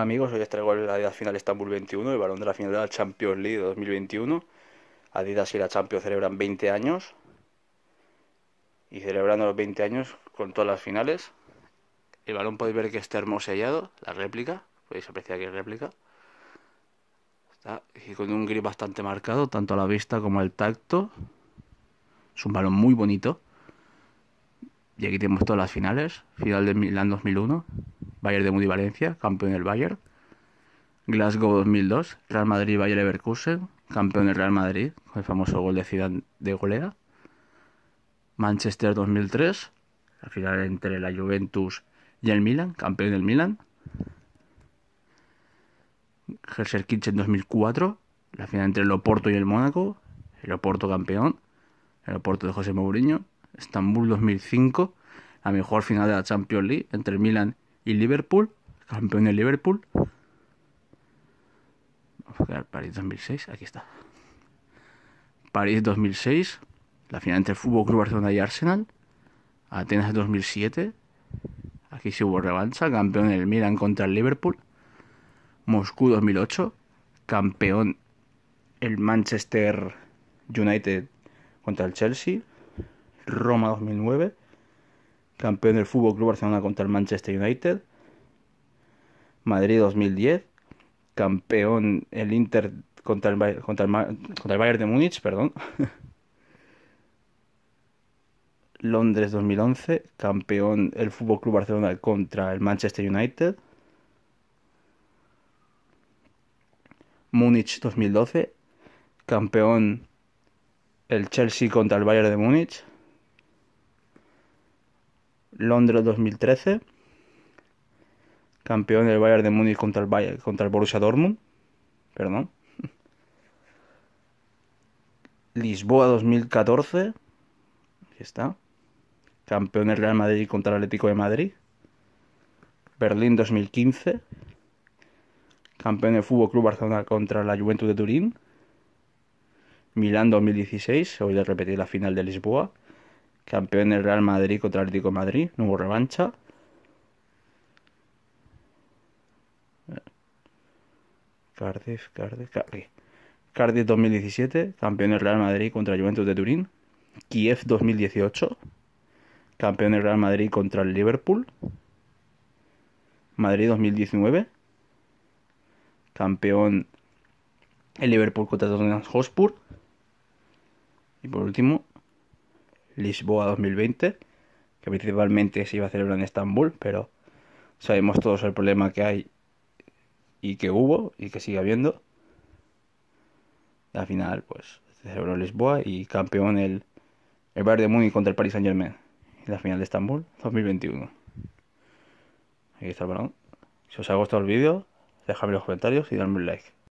amigos, hoy os traigo la Adidas Final Estambul 21, el balón de la final de la Champions League 2021. Adidas y la Champions celebran 20 años y celebrando los 20 años con todas las finales. El balón podéis ver que está hermoso la réplica, podéis apreciar que es réplica. y con un grip bastante marcado, tanto a la vista como al tacto. Es un balón muy bonito. Y aquí tenemos todas las finales, final de Milán 2001. Bayern de múnich Valencia, campeón del Bayern. Glasgow 2002, Real Madrid Bayern Leverkusen, campeón del Real Madrid, con el famoso gol de Zidane de golea. Manchester 2003, la final entre la Juventus y el Milan, campeón del Milan. Gerser Kitchen 2004, la final entre el Oporto y el Mónaco, el Oporto campeón, el Oporto de José Mourinho. Estambul 2005, la mejor final de la Champions League entre el Milan y Liverpool, campeón de Liverpool. Vamos a París 2006, aquí está. París 2006, la final entre Fútbol Club Barcelona y Arsenal. Atenas 2007, aquí sí hubo revancha, campeón el Milan contra el Liverpool. Moscú 2008, campeón el Manchester United contra el Chelsea. Roma 2009, campeón del Fútbol Club Barcelona contra el Manchester United. Madrid 2010, campeón el Inter contra el, contra el, Bayern de Múnich, perdón. Londres 2011, campeón el Fútbol Club Barcelona contra el Manchester United. Múnich 2012, campeón el Chelsea contra el Bayern de Múnich. Londres 2013, campeón del Bayern de Múnich contra el, contra el Borussia Dortmund, perdón. Lisboa 2014, está. Campeón del Real Madrid contra el Atlético de Madrid. Berlín 2015, campeón del Fútbol Club Barcelona contra la Juventud de Turín. Milán 2016, hoy le repetir la final de Lisboa. Campeón del Real Madrid contra el de Madrid. No hubo revancha. Cardiff, Cardiff, Cardiff. Cardiff 2017, campeón del Real Madrid contra el Juventus de Turín. Kiev 2018, campeón del Real Madrid contra el Liverpool. Madrid 2019, campeón el Liverpool contra Tottenham Hotspur. Y por último, Lisboa 2020, que principalmente se iba a celebrar en Estambul, pero sabemos todos el problema que hay y que hubo y que sigue habiendo. La final, pues, se celebró Lisboa y campeón el, el Bayern de Múnich contra el Paris Saint Germain Y la final de Estambul 2021. Aquí está el balón. Si os ha gustado el vídeo, dejadme los comentarios y dadme un like.